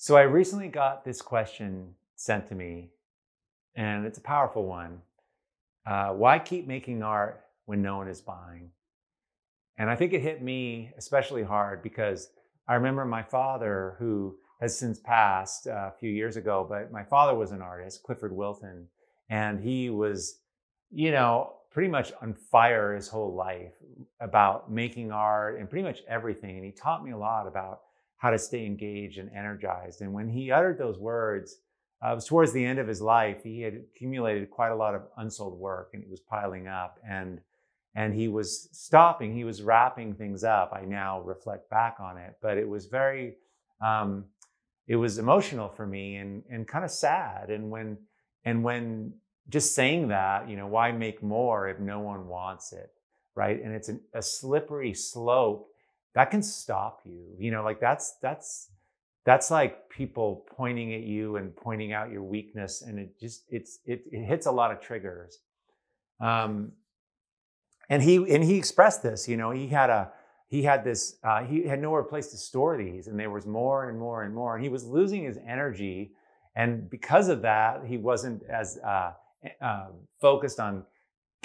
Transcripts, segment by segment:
So I recently got this question sent to me, and it's a powerful one. Uh, why keep making art when no one is buying? And I think it hit me especially hard because I remember my father, who has since passed uh, a few years ago, but my father was an artist, Clifford Wilton, and he was, you know, pretty much on fire his whole life about making art and pretty much everything. And he taught me a lot about how to stay engaged and energized. And when he uttered those words, uh, it was towards the end of his life. He had accumulated quite a lot of unsold work, and it was piling up. And and he was stopping. He was wrapping things up. I now reflect back on it, but it was very, um, it was emotional for me and and kind of sad. And when and when just saying that, you know, why make more if no one wants it, right? And it's an, a slippery slope that can stop you. You know, like that's that's that's like people pointing at you and pointing out your weakness, and it just it's it, it hits a lot of triggers. Um, and he and he expressed this. You know, he had a he had this uh, he had nowhere place to store these, and there was more and more and more, and he was losing his energy, and because of that, he wasn't as uh, uh, focused on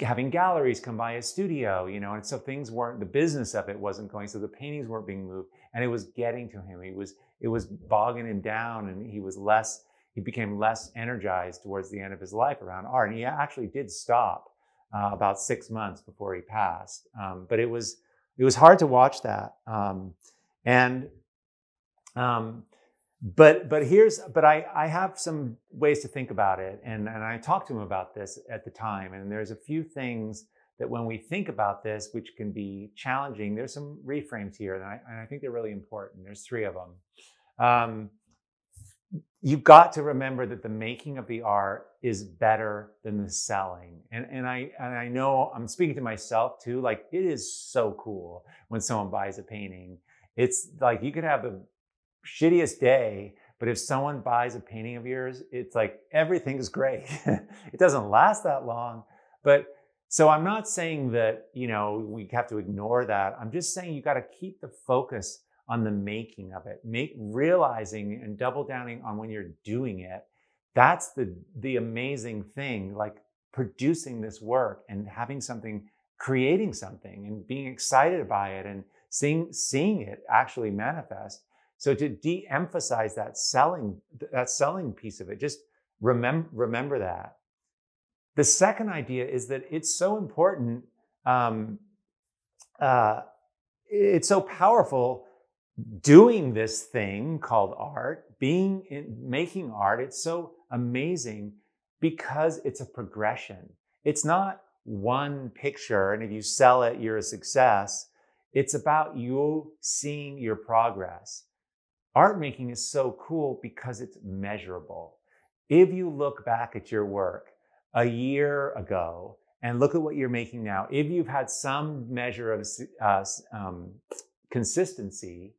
having galleries come by his studio, you know, and so things weren't the business of it wasn't going, so the paintings weren't being moved, and it was getting to him. He was it was bogging him down, and he was less he became less energized towards the end of his life around art, and he actually did stop uh, about six months before he passed. Um, but it was it was hard to watch that, um, and um, but but here's but I, I have some ways to think about it and, and I talked to him about this at the time and there's a few things that when we think about this which can be challenging there's some reframes here and I, and I think they're really important there's three of them um, you've got to remember that the making of the art is better than the selling and and I and I know I'm speaking to myself too like it is so cool when someone buys a painting it's like you could have the shittiest day, but if someone buys a painting of yours, it's like everything is great. it doesn't last that long, but so I'm not saying that, you know, we have to ignore that. I'm just saying you got to keep the focus on the making of it. Make realizing and double downing on when you're doing it. That's the the amazing thing like producing this work and having something creating something and being excited by it and seeing seeing it actually manifest so to de-emphasize that selling, that selling piece of it, just remember, remember that. The second idea is that it's so important, um, uh, it's so powerful doing this thing called art, being in, making art. It's so amazing because it's a progression. It's not one picture, and if you sell it, you're a success. It's about you seeing your progress. Art making is so cool because it's measurable. If you look back at your work a year ago and look at what you're making now, if you've had some measure of uh, um, consistency,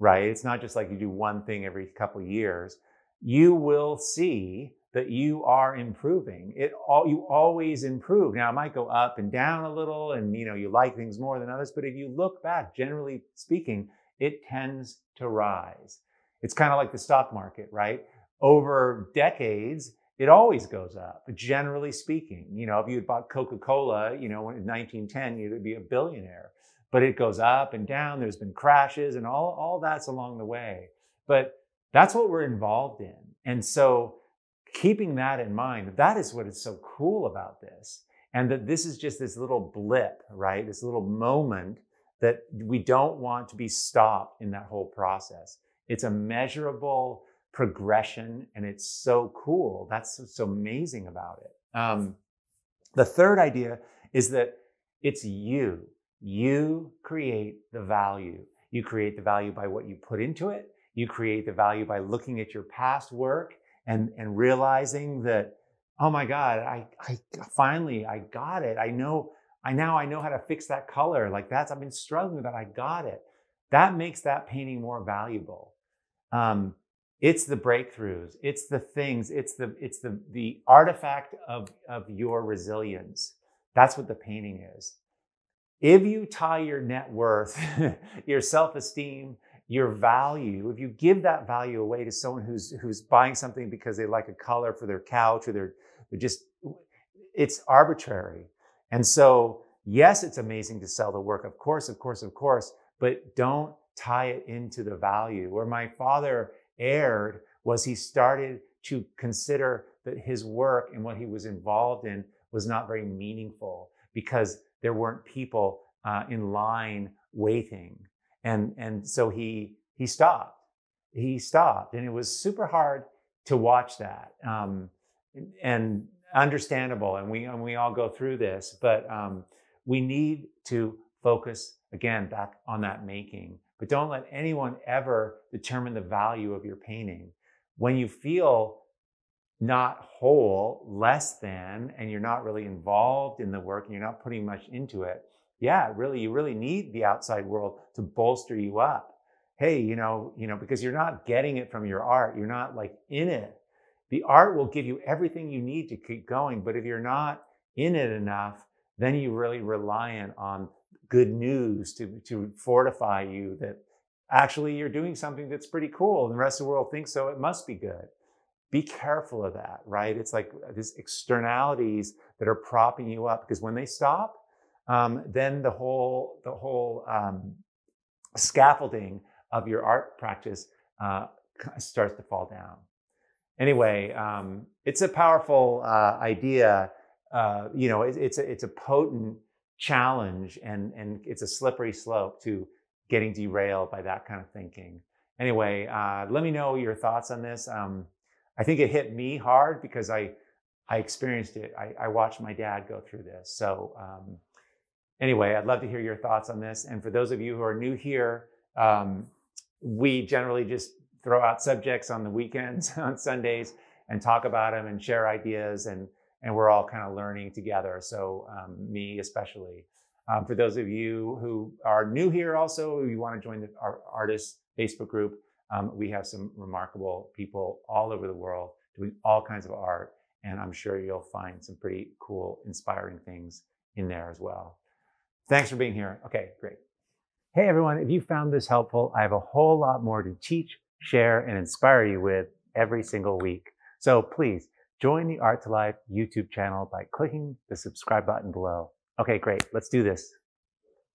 right? It's not just like you do one thing every couple years. You will see that you are improving. It all you always improve. Now it might go up and down a little, and you know you like things more than others. But if you look back, generally speaking, it tends to rise. It's kind of like the stock market, right? Over decades, it always goes up, generally speaking. You know, if you had bought Coca Cola, you know, in 1910, you'd be a billionaire. But it goes up and down. There's been crashes and all, all that's along the way. But that's what we're involved in. And so, keeping that in mind, that is what is so cool about this. And that this is just this little blip, right? This little moment that we don't want to be stopped in that whole process. It's a measurable progression and it's so cool. That's what's so amazing about it. Um, the third idea is that it's you. You create the value. You create the value by what you put into it. You create the value by looking at your past work and, and realizing that, oh my God, I, I finally, I got it. I know I now I know how to fix that color. Like that's I've been struggling with that. I got it. That makes that painting more valuable. Um, it's the breakthroughs. It's the things. It's the it's the the artifact of of your resilience. That's what the painting is. If you tie your net worth, your self esteem, your value, if you give that value away to someone who's who's buying something because they like a color for their couch or their, they're just it's arbitrary. And so, yes, it's amazing to sell the work, of course, of course, of course, but don't tie it into the value. Where my father erred was he started to consider that his work and what he was involved in was not very meaningful because there weren't people uh, in line waiting. And, and so he, he stopped. He stopped. And it was super hard to watch that. Um, and understandable, and we and we all go through this, but um, we need to focus again back on that making. But don't let anyone ever determine the value of your painting. When you feel not whole, less than, and you're not really involved in the work and you're not putting much into it, yeah, really, you really need the outside world to bolster you up. Hey, you know, you know, because you're not getting it from your art. You're not like in it. The art will give you everything you need to keep going, but if you're not in it enough, then you're really reliant on good news to, to fortify you that actually you're doing something that's pretty cool and the rest of the world thinks so, it must be good. Be careful of that, right? It's like these externalities that are propping you up because when they stop, um, then the whole the whole um, scaffolding of your art practice uh, starts to fall down anyway, um, it's a powerful uh, idea. Uh, you know, it, it's a, it's a potent challenge, and and it's a slippery slope to getting derailed by that kind of thinking. Anyway, uh, let me know your thoughts on this. Um, I think it hit me hard because I I experienced it. I, I watched my dad go through this. So um, anyway, I'd love to hear your thoughts on this. And for those of you who are new here, um, we generally just throw out subjects on the weekends, on Sundays, and talk about them and share ideas. And, and we're all kind of learning together. So, um, me especially. Um, for those of you who are new here, also, you want to join the, our artist Facebook group, um, we have some remarkable people all over the world doing all kinds of art. And I'm sure you'll find some pretty cool, inspiring things in there as well. Thanks for being here. Okay, great. Hey everyone, if you found this helpful, I have a whole lot more to teach share, and inspire you with every single week. So please join the Art to Life YouTube channel by clicking the subscribe button below. Okay, great. Let's do this.